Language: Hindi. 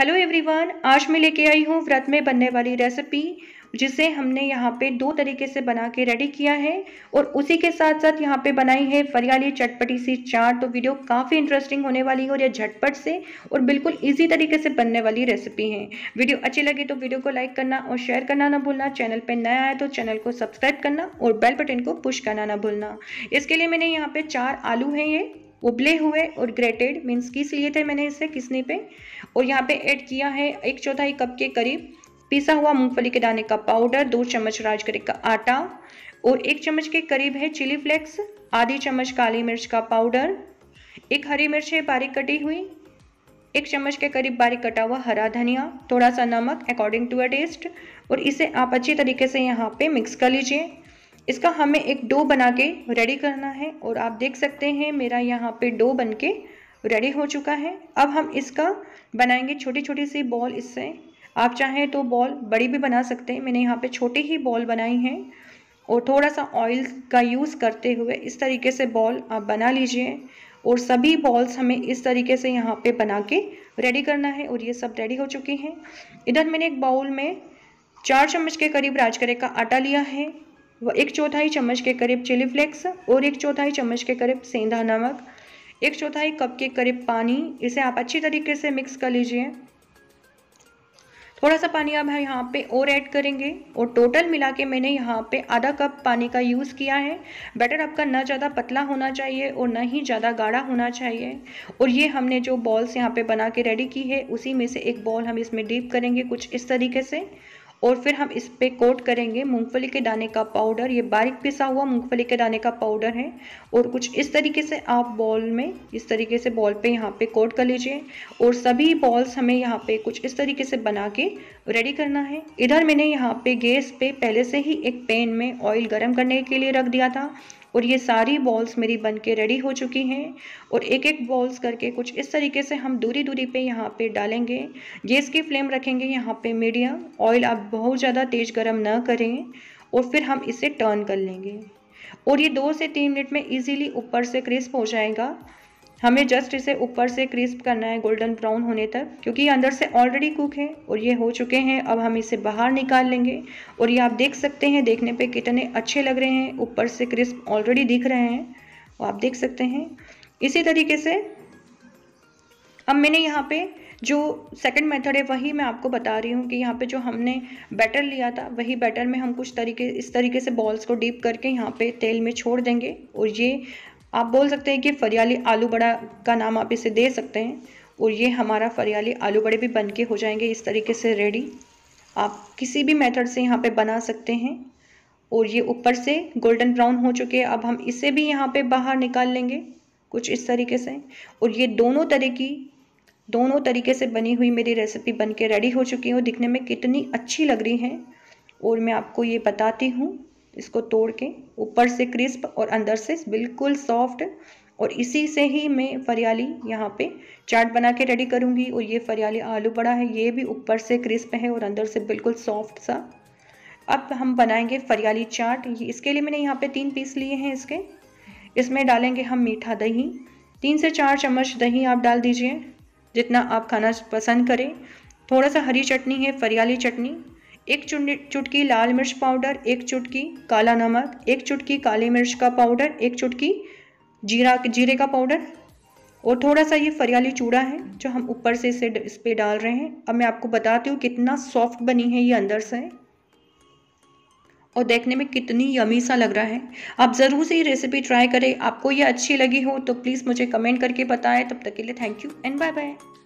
हेलो एवरीवन आज मैं लेके आई हूँ व्रत में बनने वाली रेसिपी जिसे हमने यहाँ पे दो तरीके से बना के रेडी किया है और उसी के साथ साथ यहाँ पे बनाई है फरियाली चटपटी सी चाट तो वीडियो काफ़ी इंटरेस्टिंग होने वाली है और यह झटपट से और बिल्कुल इजी तरीके से बनने वाली रेसिपी है वीडियो अच्छी लगी तो वीडियो को लाइक करना और शेयर करना ना भूलना चैनल पर नया आए तो चैनल को सब्सक्राइब करना और बेल बटन को पुश करना ना भूलना इसके लिए मैंने यहाँ पर चार आलू हैं ये उबले हुए और ग्रेटेड मीन्स किस लिए थे मैंने इसे किसने पे और यहाँ पे ऐड किया है एक चौथाई कप के करीब पिसा हुआ मूंगफली के दाने का पाउडर दो चम्मच राजगिरी का आटा और एक चम्मच के करीब है चिली फ्लेक्स आधी चम्मच काली मिर्च का पाउडर एक हरी मिर्च है बारीक कटी हुई एक चम्मच के करीब बारीक कटा हुआ हरा धनिया थोड़ा सा नमक अकॉर्डिंग टू अ टेस्ट और इसे आप अच्छी तरीके से यहाँ पे मिक्स कर लीजिए इसका हमें एक डो बना के रेडी करना है और आप देख सकते हैं मेरा यहाँ पे डो बन के रेडी हो चुका है अब हम इसका बनाएंगे छोटी छोटी सी बॉल इससे आप चाहें तो बॉल बड़ी भी बना सकते हैं मैंने यहाँ पे छोटी ही बॉल बनाई है और थोड़ा सा ऑयल का यूज़ करते हुए इस तरीके से बॉल आप बना लीजिए और सभी बॉल्स हमें इस तरीके से यहाँ पे बना के रेडी करना है और ये सब रेडी हो चुकी हैं इधर मैंने एक बाउल में चार चम्मच के करीब राजकरे का आटा लिया है व एक चौथाई चम्मच के करीब चिली फ्लेक्स और एक चौथाई चम्मच के करीब सेंधा नमक एक चौथाई कप के करीब पानी इसे आप अच्छी तरीके से मिक्स कर लीजिए थोड़ा सा पानी अब हम यहाँ पे और ऐड करेंगे और टोटल मिला के मैंने यहाँ पे आधा कप पानी का यूज़ किया है बैटर आपका ना ज़्यादा पतला होना चाहिए और ना ही ज़्यादा गाढ़ा होना चाहिए और ये हमने जो बॉल्स यहाँ पे बना के रेडी की है उसी में से एक बॉल हम इसमें डीप करेंगे कुछ इस तरीके से और फिर हम इस पे कोट करेंगे मूंगफली के दाने का पाउडर ये बारीक पिसा हुआ मूंगफली के दाने का पाउडर है और कुछ इस तरीके से आप बॉल में इस तरीके से बॉल पे यहाँ पे कोट कर लीजिए और सभी बॉल्स हमें यहाँ पे कुछ इस तरीके से बना के रेडी करना है इधर मैंने यहाँ पे गैस पे पहले से ही एक पैन में ऑयल गर्म करने के लिए रख दिया था और ये सारी बॉल्स मेरी बन के रेडी हो चुकी हैं और एक एक बॉल्स करके कुछ इस तरीके से हम दूरी दूरी पे यहाँ पे डालेंगे गैस की फ्लेम रखेंगे यहाँ पे मीडियम ऑयल आप बहुत ज़्यादा तेज़ गर्म ना करें और फिर हम इसे टर्न कर लेंगे और ये दो से तीन मिनट में इजीली ऊपर से क्रिस्प हो जाएगा हमें जस्ट इसे ऊपर से क्रिस्प करना है गोल्डन ब्राउन होने तक क्योंकि ये अंदर से ऑलरेडी कुक है और ये हो चुके हैं अब हम इसे बाहर निकाल लेंगे और ये आप देख सकते हैं देखने पे कितने अच्छे लग रहे हैं ऊपर से क्रिस्प ऑलरेडी दिख रहे हैं वो आप देख सकते हैं इसी तरीके से अब मैंने यहाँ पे जो सेकंड मेथड है वही मैं आपको बता रही हूँ कि यहाँ पे जो हमने बैटर लिया था वही बैटर में हम कुछ तरीके इस तरीके से बॉल्स को डीप करके यहाँ पे तेल में छोड़ देंगे और ये आप बोल सकते हैं कि फरियाली आलू बड़ा का नाम आप इसे दे सकते हैं और ये हमारा फरियाली आलू बड़े भी बन के हो जाएंगे इस तरीके से रेडी आप किसी भी मेथड से यहाँ पे बना सकते हैं और ये ऊपर से गोल्डन ब्राउन हो चुके हैं अब हम इसे भी यहाँ पे बाहर निकाल लेंगे कुछ इस तरीके से और ये दोनों तरह की दोनों तरीके से बनी हुई मेरी रेसिपी बन के रेडी हो चुकी है दिखने में कितनी अच्छी लग रही है और मैं आपको ये बताती हूँ इसको तोड़ के ऊपर से क्रिस्प और अंदर से बिल्कुल सॉफ्ट और इसी से ही मैं फरियाली यहाँ पे चाट बना के रेडी करूँगी और ये फरियाली आलू बड़ा है ये भी ऊपर से क्रिस्प है और अंदर से बिल्कुल सॉफ्ट सा अब हम बनाएंगे फरियाली चाट इसके लिए मैंने यहाँ पे तीन पीस लिए हैं इसके इसमें डालेंगे हम मीठा दही तीन से चार चम्मच दही आप डाल दीजिए जितना आप खाना पसंद करें थोड़ा सा हरी चटनी है फरियाली चटनी एक चुटकी लाल मिर्च पाउडर एक चुटकी काला नमक एक चुटकी काली मिर्च का पाउडर एक चुटकी जीरा जीरे का पाउडर और थोड़ा सा ये फरियाली चूड़ा है जो हम ऊपर से इसे इस पर डाल रहे हैं अब मैं आपको बताती हूँ कितना सॉफ्ट बनी है ये अंदर से और देखने में कितनी यमी सा लग रहा है आप ज़रूर से ये रेसिपी ट्राई करें आपको ये अच्छी लगी हो तो प्लीज़ मुझे कमेंट करके बताएं तब तक के लिए thank you and bye bye